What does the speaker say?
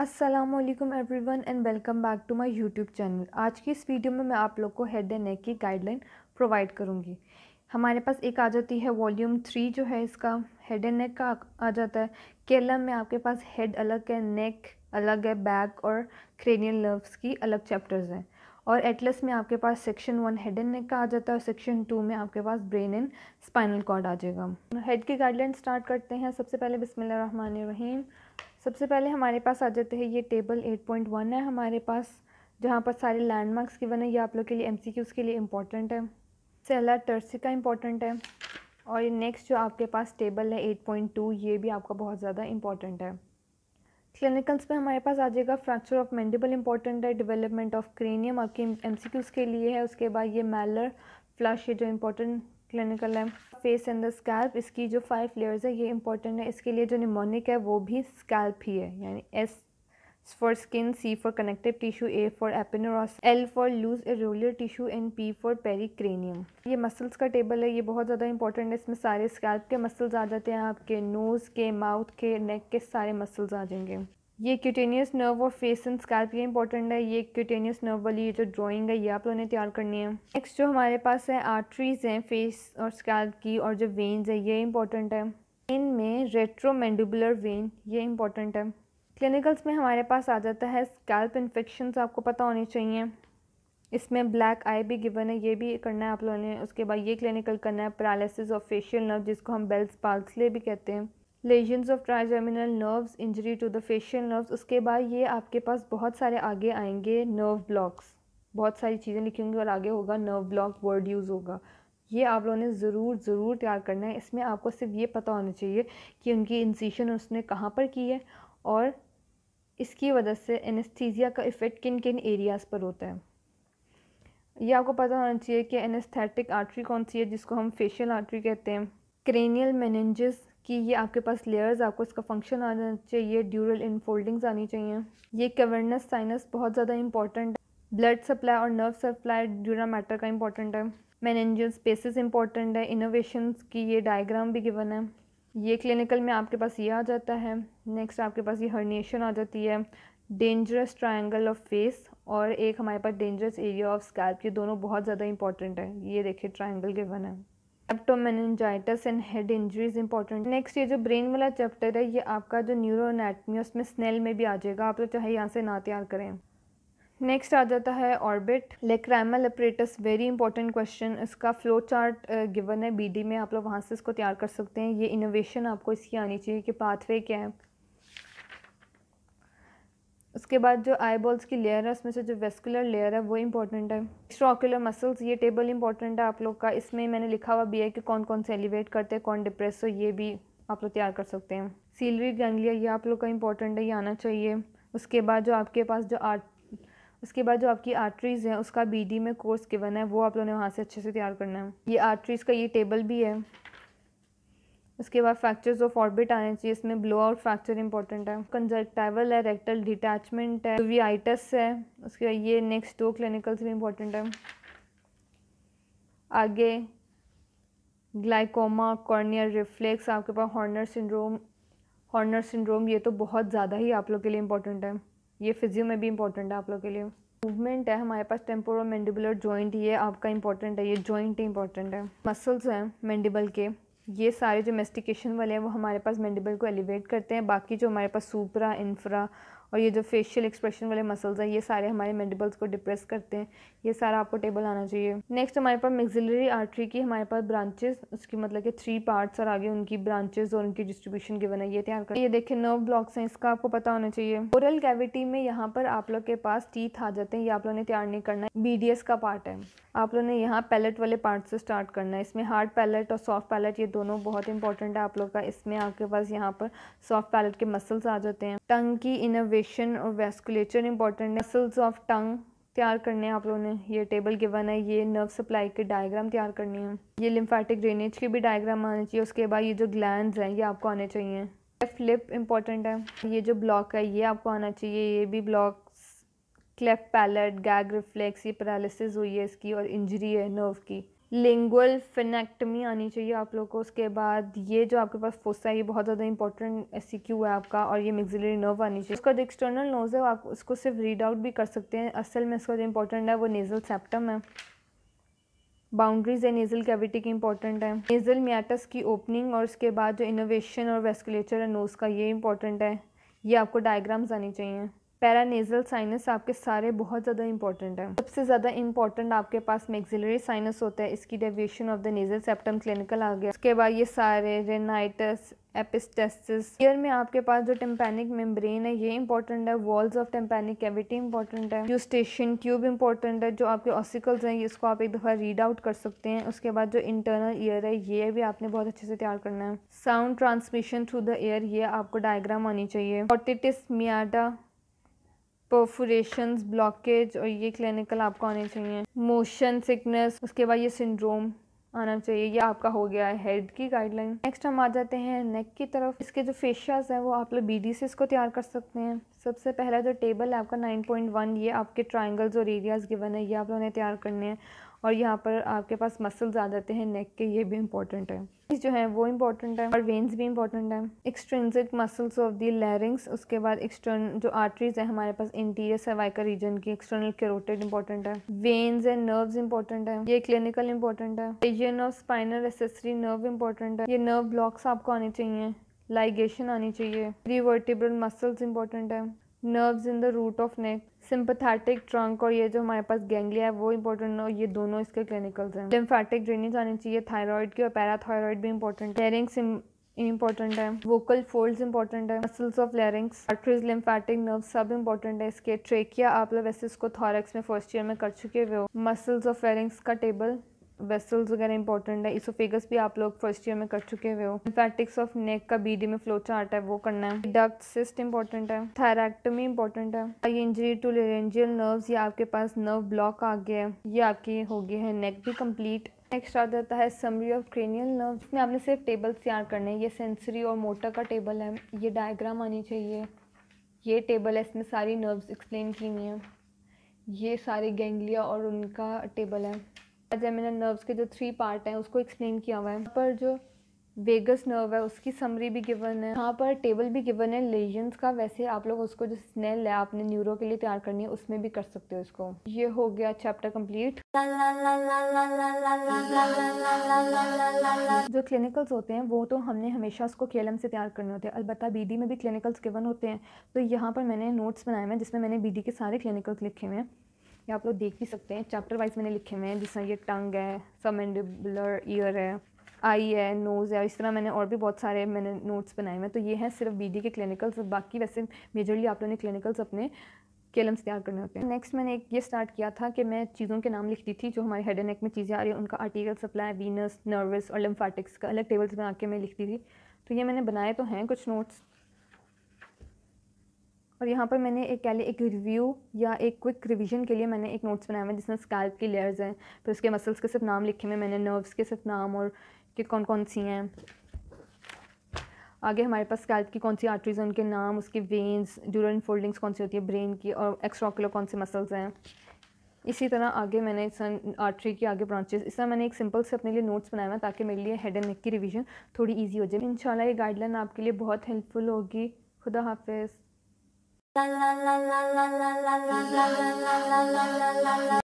Aslam everyone and welcome back to my YouTube channel आज की इस वीडियो में मैं आप लोग को हेड एंड नेक की गाइडलाइन प्रोवाइड करूँगी हमारे पास एक आ जाती है वॉल्यूम थ्री जो है इसका हेड एंड नेक का आ जाता है केरला में आपके पास हेड अलग है नेक अलग है बैक और क्रेनियल नर्व्स की अलग चैप्टर्स हैं और एटलस में आपके पास section one head and neck का आ जाता है और सेक्शन टू में आपके पास ब्रेन एंड स्पाइनल कॉर्ड आ जाएगा हेड की गाइडलाइन स्टार्ट करते हैं सबसे पहले बिसमीम सबसे पहले हमारे पास आ जाते हैं ये टेबल एट पॉइंट वन है हमारे पास जहाँ पर सारे लैंडमार्क्स की है ये आप लोग के लिए एम के लिए इंपॉर्टेंट है सेलर टर्सी का इंपॉर्टेंट है और नेक्स्ट जो आपके पास टेबल है टू ये भी आपका बहुत ज़्यादा इंपॉर्टेंट है क्लिनिकल्स में हमारे पास आ जाएगा फ्रैक्चर ऑफ मैंडिबल इंपॉर्टेंट है डेवलपमेंट ऑफ क्रेनियम आपके एम के लिए है उसके बाद ये मैलर फ्लश ये जो इम्पोर्टेंट क्लिनिकल है फेस एंड द स्कैल्प इसकी जो फाइव लेयर्स है ये इंपॉर्टेंट है इसके लिए जो निमोनिक है वो भी स्कैल्प ही है यानी S for skin, C for connective tissue, A for apenorrhous, L for loose areolar tissue and P for pericranium. ये मसल्स का टेबल है ये बहुत ज़्यादा इंपॉर्टेंट है इसमें सारे स्कैल्प के मसल्स आ जाते हैं आपके नोज़ के माउथ के नेक के सारे मसल्स आ जाएंगे ये क्यूटेनियस नर्व और फेस एंड स्कैल्प ये इंपॉर्टेंट है ये क्यूटेनियस नर्व वाली जो ड्राइंग है ये आप लोगों ने तैयार करनी है नेक्स्ट जो हमारे पास है आर्टरीज हैं फेस और स्कैल्प की और जो वेन्स है ये इंपॉर्टेंट है इनमें रेट्रोमेंडुबुलर वेन ये इंपॉर्टेंट है क्लिनिकल्स में हमारे पास आ जाता है स्कैल्प इन्फेक्शन आपको पता होने चाहिए इसमें ब्लैक आई भी गिवन है ये भी करना है आप लोगों ने उसके बाद ये क्लिनिकल करना है पैरालिसिस ऑफ फेशियल नर्व जिसको हम बेल्स पाल्सले भी कहते हैं lesions of trigeminal nerves injury to the facial nerves उसके बाद ये आपके पास बहुत सारे आगे आएंगे नर्व ब्लॉक्स बहुत सारी चीज़ें लिखी होंगी और आगे होगा नर्व ब्लॉक वर्ड यूज़ होगा ये आप लोगों ने ज़रूर ज़रूर तैयार करना है इसमें आपको सिर्फ ये पता होना चाहिए कि उनकी इंसीशन उसने कहाँ पर की है और इसकी वजह से एनस्थीजिया का इफ़ेक्ट किन किन एरियाज़ पर होता है यह आपको पता होना चाहिए कि एनेस्थेटिक आर्टरी कौन सी है जिसको हम फेशियल आर्टरी कहते हैं क्रेनियल मैनेंजस कि ये आपके पास लेयर्स आपको इसका फंक्शन आना चाहिए ड्यूरल इनफोल्डिंग्स आनी चाहिए ये कवर्नस साइनस बहुत ज़्यादा इंपॉर्टेंट है ब्लड सप्लाई और नर्व सप्लाई ड्यूरा मैटर का इंपॉर्टेंट है मैनेजर स्पेसिस इंपॉर्टेंट है इनोवेशंस की ये डायग्राम भी गिवन है ये क्लिनिकल में आपके पास ये आ जाता है नेक्स्ट आपके पास ये हर्नीशन आ जाती है डेंजरस ट्रायंगल ऑफ फेस और एक हमारे पास डेंजरस एरिया ऑफ स्कैल्प ये दोनों बहुत ज़्यादा इंपॉर्टेंट है ये देखिए ट्रायंगल गिवन है एप्टोमेनजाइटस and head injuries important next ये जो ब्रेन वाला चैप्टर है ये आपका जो न्यूरो उसमें स्नेल में भी आ जाएगा आप लोग तो चाहे यहाँ से ना तैयार करें नेक्स्ट आ जाता है orbit lacrimal apparatus very important question इसका फ्लो चार्ट गिवन है बीडी में आप लोग वहाँ से इसको तैयार कर सकते हैं ये इनोवेशन आपको इसकी आनी चाहिए कि पाथवे क्या है उसके बाद जो आई बॉल्स की लेयर है उसमें से जो वेस्कुलर लेयर है वो इंपॉर्टेंट है एक्स्ट्राकुलर मसल्स ये टेबल इंपॉर्टेंट है आप लोग का इसमें मैंने लिखा हुआ भी है कि कौन कौन से एलिवेट करते हैं कौन डिप्रेस हो ये भी आप लोग तैयार कर सकते हैं सीलरी गैंगलिया ये आप लोग का इंपॉर्टेंट है ये आना चाहिए उसके बाद जो आपके पास जो आर्ट उसके बाद जो आपकी आर्टरीज़ हैं उसका बीडी में कोर्स गिवन है वो आप लोगों ने वहाँ से अच्छे से तैयार करना है ये आर्टरीज़ का ये टेबल भी है उसके बाद फ्रैक्चर्स ऑफ ऑर्बिट आने चाहिए इसमें ब्लो आउट फ्रैक्चर इंपॉर्टेंट है कंजक्टाइवल है रेक्टल डिटैचमेंट है वीआइटस है उसके बाद ये नेक्स्ट दो क्लिनिकल्स भी इंपॉर्टेंट है आगे ग्लाइकोमा कॉर्नियल रिफ्लेक्स आपके पास हॉर्नर सिंड्रोम हॉर्नर सिंड्रोम ये तो बहुत ज़्यादा ही आप लोग के लिए इंपॉर्टेंट है ये फिजियो में भी इंपॉर्टेंट है आप लोग के लिए मूवमेंट है हमारे पास टेम्पोरो मैंडिबुलर जॉइंट ये आपका इंपॉर्टेंट है ये जॉइंट ही इंपॉर्टेंट है मसल्स हैं मैंडिबल के ये सारे जो मेस्टिकेशन वाले हैं वो हमारे पास मैंडिबल को एलिवेट करते हैं बाकी जो हमारे पास सुपरा इन्फ्रा और ये जो फेशियल एक्सप्रेशन वाले मसल्स हैं ये सारे हमारे मेडिबल्स को डिप्रेस करते हैं ये सारा आपको टेबल आना चाहिए नेक्स्ट हमारे पास मिक्सिलरी आर्ट्री की हमारे पास ब्रांचेस उसकी मतलब कि थ्री पार्ट्स और आगे उनकी ब्रांचेस और उनकी डिस्ट्रीब्यूशन के बनाइए ये तैयार कर ये देखिए नर्व ब्लॉक्स हैं इसका आपको पता होना चाहिए ओरल कैविटी में यहाँ पर आप लोग के पास टीथ आ जाते हैं ये आप लोग ने तैयार नहीं करना है बीडीएस का पार्ट है आप लोग ने यहाँ पैलेट वाले पार्ट से स्टार्ट करना है इसमें हार्ड पैलेट और सॉफ्ट पैलेट ये दोनों बहुत इंपॉर्टेंट है आप लोग का इसमें आपके पास यहाँ पर सॉफ्ट पैलेट के मसल्स आ जाते हैं टंग की इनोवेशन सर्कुलेशन और वेस्कुलेचर इंपॉर्टेंट है मसल्स ऑफ टंग तैयार करने हैं आप लोगों ने ये टेबल गिवन है ये नर्व सप्लाई के डायग्राम तैयार करनी है ये लिम्फेटिक ड्रेनेज के भी डायग्राम आने चाहिए उसके बाद ये जो ग्लैंड हैं ये आपको आने चाहिए लेफ्ट लिप इंपॉर्टेंट है ये जो ब्लॉक है ये आपको आना चाहिए ये भी block cleft palate gag reflex ये पैरालिसिस हुई है इसकी और इंजरी है नर्व की लिंगुअल फिनेक्टमी आनी चाहिए आप लोग को उसके बाद ये जो आपके पास फोसा है ये बहुत ज़्यादा इंपॉर्टेंट सी क्यू है आपका और ये मिक्सिलरी नर्व आनी चाहिए उसका जो एक्सटर्नल नोज़ है आप उसको सिर्फ रीड आउट भी कर सकते हैं असल में इसका जो इंपॉर्टेंट है वो नेज़ल सेप्टम है बाउंड्रीज है नेज़ल कैविटी की इंपॉर्टेंट है नेज़ल मियाटस की ओपनिंग और उसके बाद जो इनोवेशन और वेस्कुलेचर है नोज़ का ये इंपॉर्टेंट है ये आपको डायग्राम्स आनी चाहिए पैरानेजल साइनस आपके सारे बहुत ज़्यादा इंपॉर्टेंट हैं सबसे ज़्यादा इंपॉर्टेंट आपके पास मैक्सिलरी साइनस होता है इसकी deviation of the nasal septum clinical आ गया उसके बाद ये सारे रेनाइटस एपिस्टेसिस ईयर में आपके पास जो टेम्पेनिक मेम्ब्रेन है ये इंपॉर्टेंट है walls of tympanic cavity important है यूस्टेशन ट्यूब इंपॉर्टेंट है जो आपके ऑसिकल्स हैं इसको आप एक दफ़ा रीड आउट कर सकते हैं उसके बाद जो इंटरनल ईयर है ये भी आपने बहुत अच्छे से तैयार करना है sound transmission through the air ये आपको डायग्राम आनी चाहिए ऑर्टिटिस मियाडा परफोरेशंस ब्लॉकेज और ये क्लिनिकल आपको आने चाहिए मोशन सिकनेस उसके बाद ये सिंड्रोम आना चाहिए ये आपका हो गया है हेड की गाइडलाइन नेक्स्ट हम आ जाते हैं नेक की तरफ इसके जो फेशियाज हैं वो आप लोग बी डी से इसको तैयार कर सकते हैं सबसे पहला जो टेबल है आपका नाइन पॉइंट वन ये आपके ट्राइंगल्स और एरियाज़ गिवन है ये आप लोगों ने तैयार करने हैं और यहाँ पर आपके पास मसल्स आ जाते हैं नेक के ये भी इंपॉर्टेंट है जो है वो इंपॉर्टेंट है और वेन्स भी इंपॉर्टेंट है extrinsic muscles of the larynx उसके बाद एक्सटर्न जो आर्टरीज है हमारे पास इंटीरियर सर्वाइकल रीजन की एक्सटर्नल कैरोटेड इंपॉर्टेंट है वेन्स एंड नर्व्स इंपॉर्टेंट है ये क्लिनिकल इंपॉर्टेंट है region of spinal accessory nerve important है ये नर्व ब्लॉक्स आपको आने चाहिए लाइगेशन आनी चाहिए रिवर्टिबल मसल्स इंपॉर्टेंट है nerves in the root of neck sympathetic trunk और ये जो हमारे पास गैंग्लिया है वो इंपॉर्टेंट और ये दोनों इसके क्लिनिकल्स हैं लिम्फेटिक ड्रेनेज आनी चाहिए थायराइड की और पैराथायरॉयड भी इंपॉर्टेंट है लेरिंग्स इंपॉर्टेंट है वोकल फोल्ड्स इंपॉर्टेंट है muscles of larynx arteries lymphatic nerve सब इंपॉर्टेंट है इसके ट्रेकिया आप लोग वैसे इसको थॉरेक्स में फर्स्ट ईयर में कर चुके हुए हो मसल्स ऑफ लेरिंग्स का टेबल वेसल्स वगैरह इंपॉर्टेंट है इसोफेगस भी आप लोग फर्स्ट ईयर में कर चुके हुए हो फैटिक्स ऑफ नेक का बीडी में फ्लो चार्ट है वो करना है डक्ट सिस्ट इंपॉर्टेंट है थायरेक्टमी इंपॉर्टेंट है आई इंजरी टू लेरेंजियल नर्व्स या आपके पास नर्व ब्लॉक आ गया है ये आपकी हो गई है नेक भी कंप्लीट नेक्स्ट आ जाता है समरी ऑफ क्रेनियल नर्व इसमें आपने सिर्फ टेबल्स तैयार करने हैं ये सेंसरी और मोटर का टेबल है ये डायग्राम आनी चाहिए ये टेबल है इसमें सारी नर्व्स एक्सप्लेन की हुई हैं ये सारे गेंगलिया और उनका टेबल है जेमिनल मैंने नर्व्स के जो थ्री पार्ट हैं उसको एक्सप्लेन किया हुआ है पर जो वेगस नर्व है उसकी समरी भी गिवन है यहाँ पर टेबल भी गिवन है लेजन्स का वैसे आप लोग उसको जो स्नेल है आपने न्यूरो के लिए तैयार करनी है उसमें भी कर सकते हो इसको ये हो गया चैप्टर कंप्लीट जो क्लिनिकल्स होते हैं वो तो हमने हमेशा उसको के से तैयार करने होते हैं अलबत्ता बी में भी क्लिनिकल्स गिवन होते हैं तो यहाँ पर मैंने नोट्स बनाए हैं जिसमें मैंने बी के सारे क्लिनिकल्स लिखे हुए हैं ये आप लोग देख भी सकते हैं चैप्टर वाइज मैंने लिखे हुए हैं जिस ये टंग है सबमेंडिबुलर ईयर है आई है नोज़ है इस तरह मैंने और भी बहुत सारे मैंने नोट्स बनाए हुए हैं तो ये हैं सिर्फ बी के क्लिनिकल्स बाकी वैसे मेजरली आप लोगों ने क्लिनिकल्स अपने केलम्स तैयार करने होते हैं नेक्स्ट मैंने एक ये स्टार्ट किया था कि मैं चीज़ों के नाम लिखती थी जो हमारे हेड एंड नेक में चीज़ें आ रही हैं उनका आर्टिकल सप्लाई वीनस नर्वस और लिम्फाटिक्स का अलग टेबल्स बना के मैं लिखती थी तो ये मैंने बनाए तो हैं कुछ नोट्स और यहाँ पर मैंने एक कह एक रिव्यू या एक क्विक रिविजन के लिए मैंने एक नोट्स बनाया हुए जिसमें स्कैल्प की लेयर्स हैं फिर तो उसके मसल्स के सिर्फ नाम लिखे हुए मैंने नर्व्स के सिर्फ नाम और कि कौन कौन सी हैं आगे हमारे पास स्कैल्प की कौन सी आर्टरीज हैं उनके नाम उसकी वेन्स ड्यूरल फोल्डिंग्स कौन सी होती है ब्रेन की और एक्स्ट्राकुलर कौन से मसल्स हैं इसी तरह आगे मैंने इस आर्टरी के आगे ब्रांचेस इस तरह मैंने एक सिंपल से अपने लिए नोट्स बनाए हुआ ताकि मेरे लिए हेड एंड नेक की रिविज़न थोड़ी ईजी हो जाए इन ये गाइडलाइन आपके लिए बहुत हेल्पफुल होगी खुदा हाफिज़ 啦啦啦啦啦啦啦啦啦啦啦啦啦啦。啦。